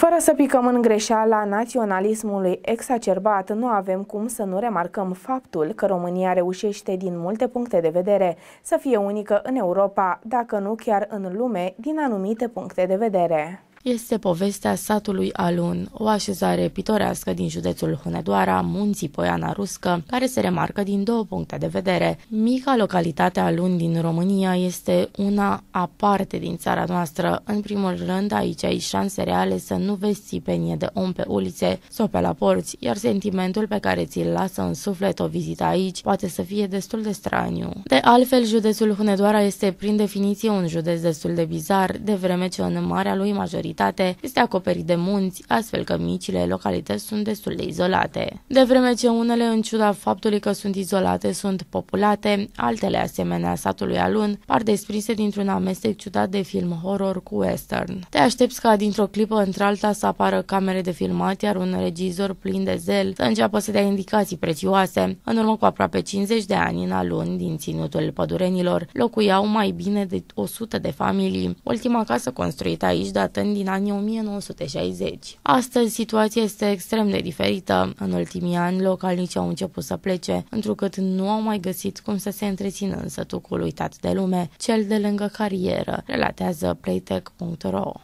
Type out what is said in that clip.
Fără să picăm în greșeala naționalismului exacerbat, nu avem cum să nu remarcăm faptul că România reușește din multe puncte de vedere să fie unică în Europa, dacă nu chiar în lume, din anumite puncte de vedere este povestea satului Alun, o așezare pitorească din județul Hunedoara, munții Poiana Ruscă, care se remarcă din două puncte de vedere. Mica localitate Alun din România este una aparte din țara noastră. În primul rând, aici ai șanse reale să nu vezi țipenie de om pe ulițe sau pe la porți, iar sentimentul pe care ți-l lasă în suflet o vizită aici poate să fie destul de straniu. De altfel, județul Hunedoara este prin definiție un județ destul de bizar, de vreme ce în marea lui majoritate localitate este acoperit de munți, astfel că micile localități sunt destul de izolate. De vreme ce unele, în ciuda faptului că sunt izolate, sunt populate, altele, asemenea satului Alun, par desprinse dintr-un amestec ciudat de film horror cu western. Te aștepți ca dintr-o clipă într-alta să apară camere de filmat, iar un regizor plin de zel să înceapă să dea indicații prețioase. În urmă cu aproape 50 de ani, în Alun, din ținutul pădurenilor, locuiau mai bine de 100 de familii. Ultima casă construită aici datând din anii 1960. Astăzi, situația este extrem de diferită. În ultimii ani, localnicii au început să plece, întrucât nu au mai găsit cum să se întrețină în sătucul uitat de lume, cel de lângă carieră, relatează playtech.ro.